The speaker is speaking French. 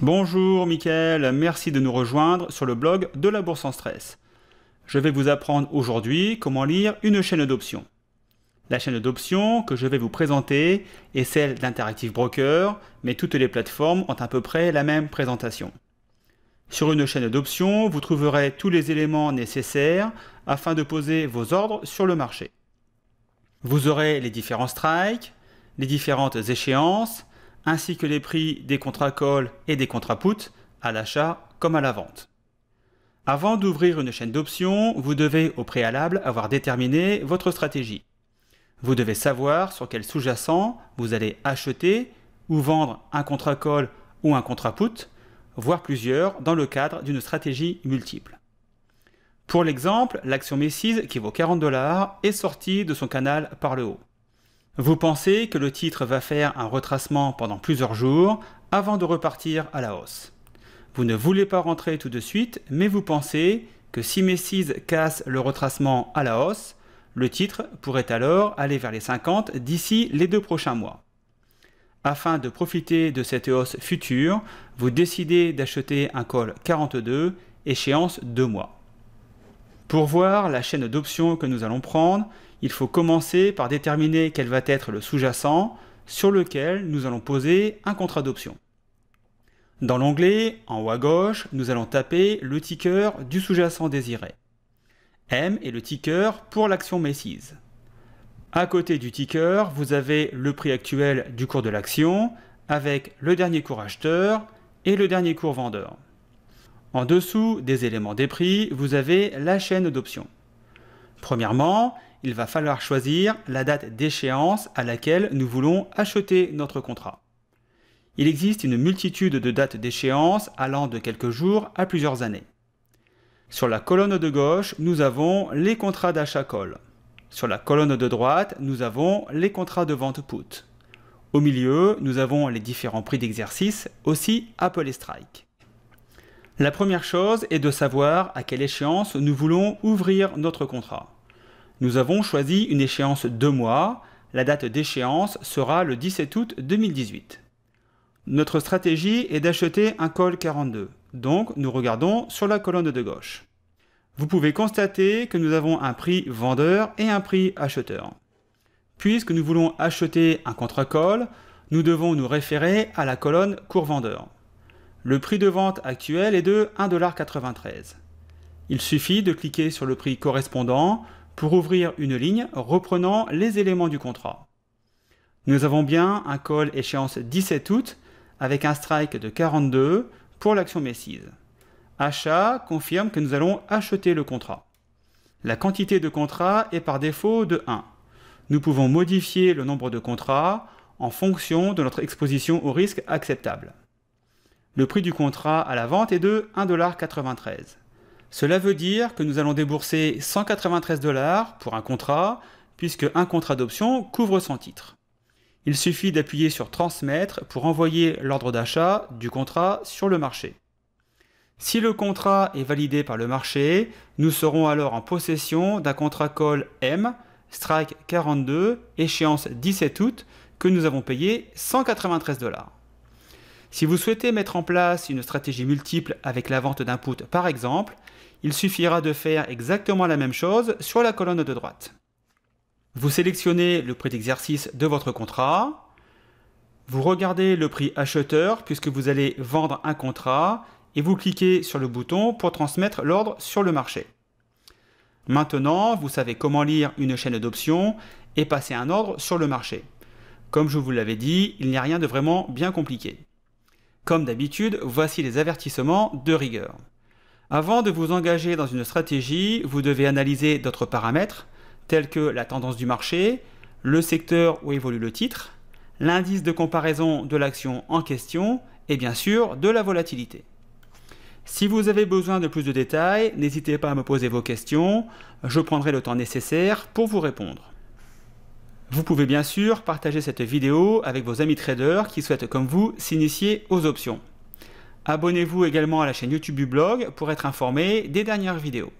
Bonjour Mickaël, merci de nous rejoindre sur le blog de la Bourse en Stress. Je vais vous apprendre aujourd'hui comment lire une chaîne d'options. La chaîne d'options que je vais vous présenter est celle d'Interactive Broker, mais toutes les plateformes ont à peu près la même présentation. Sur une chaîne d'options, vous trouverez tous les éléments nécessaires afin de poser vos ordres sur le marché. Vous aurez les différents strikes, les différentes échéances, ainsi que les prix des contrats call et des contrats put à l'achat comme à la vente. Avant d'ouvrir une chaîne d'options, vous devez au préalable avoir déterminé votre stratégie. Vous devez savoir sur quel sous-jacent vous allez acheter ou vendre un contrat call ou un contrat put, voire plusieurs dans le cadre d'une stratégie multiple. Pour l'exemple, l'action Macy's qui vaut 40 dollars est sortie de son canal par le haut. Vous pensez que le titre va faire un retracement pendant plusieurs jours avant de repartir à la hausse. Vous ne voulez pas rentrer tout de suite, mais vous pensez que si Messi's casse le retracement à la hausse, le titre pourrait alors aller vers les 50 d'ici les deux prochains mois. Afin de profiter de cette hausse future, vous décidez d'acheter un call 42, échéance 2 mois. Pour voir la chaîne d'options que nous allons prendre, il faut commencer par déterminer quel va être le sous-jacent sur lequel nous allons poser un contrat d'option. Dans l'onglet, en haut à gauche, nous allons taper le ticker du sous-jacent désiré. M est le ticker pour l'action Macy's. À côté du ticker, vous avez le prix actuel du cours de l'action avec le dernier cours acheteur et le dernier cours vendeur. En dessous des éléments des prix, vous avez la chaîne d'options. Premièrement, il va falloir choisir la date d'échéance à laquelle nous voulons acheter notre contrat. Il existe une multitude de dates d'échéance allant de quelques jours à plusieurs années. Sur la colonne de gauche, nous avons les contrats d'achat call. Sur la colonne de droite, nous avons les contrats de vente put. Au milieu, nous avons les différents prix d'exercice, aussi appelés strike. La première chose est de savoir à quelle échéance nous voulons ouvrir notre contrat. Nous avons choisi une échéance deux mois. La date d'échéance sera le 17 août 2018. Notre stratégie est d'acheter un call 42. Donc nous regardons sur la colonne de gauche. Vous pouvez constater que nous avons un prix vendeur et un prix acheteur. Puisque nous voulons acheter un contrat call, nous devons nous référer à la colonne court vendeur. Le prix de vente actuel est de 1,93$. Il suffit de cliquer sur le prix correspondant pour ouvrir une ligne reprenant les éléments du contrat. Nous avons bien un call échéance 17 août avec un strike de 42 pour l'action Messies. Achat confirme que nous allons acheter le contrat. La quantité de contrat est par défaut de 1. Nous pouvons modifier le nombre de contrats en fonction de notre exposition au risque acceptable. Le prix du contrat à la vente est de 1,93$. Cela veut dire que nous allons débourser 193 pour un contrat, puisque un contrat d'option couvre son titre. Il suffit d'appuyer sur Transmettre pour envoyer l'ordre d'achat du contrat sur le marché. Si le contrat est validé par le marché, nous serons alors en possession d'un contrat call M, strike 42, échéance 17 août, que nous avons payé 193 si vous souhaitez mettre en place une stratégie multiple avec la vente put par exemple, il suffira de faire exactement la même chose sur la colonne de droite. Vous sélectionnez le prix d'exercice de votre contrat, vous regardez le prix acheteur puisque vous allez vendre un contrat et vous cliquez sur le bouton pour transmettre l'ordre sur le marché. Maintenant, vous savez comment lire une chaîne d'options et passer un ordre sur le marché. Comme je vous l'avais dit, il n'y a rien de vraiment bien compliqué. Comme d'habitude, voici les avertissements de rigueur. Avant de vous engager dans une stratégie, vous devez analyser d'autres paramètres, tels que la tendance du marché, le secteur où évolue le titre, l'indice de comparaison de l'action en question et bien sûr de la volatilité. Si vous avez besoin de plus de détails, n'hésitez pas à me poser vos questions, je prendrai le temps nécessaire pour vous répondre. Vous pouvez bien sûr partager cette vidéo avec vos amis traders qui souhaitent comme vous s'initier aux options. Abonnez-vous également à la chaîne YouTube du blog pour être informé des dernières vidéos.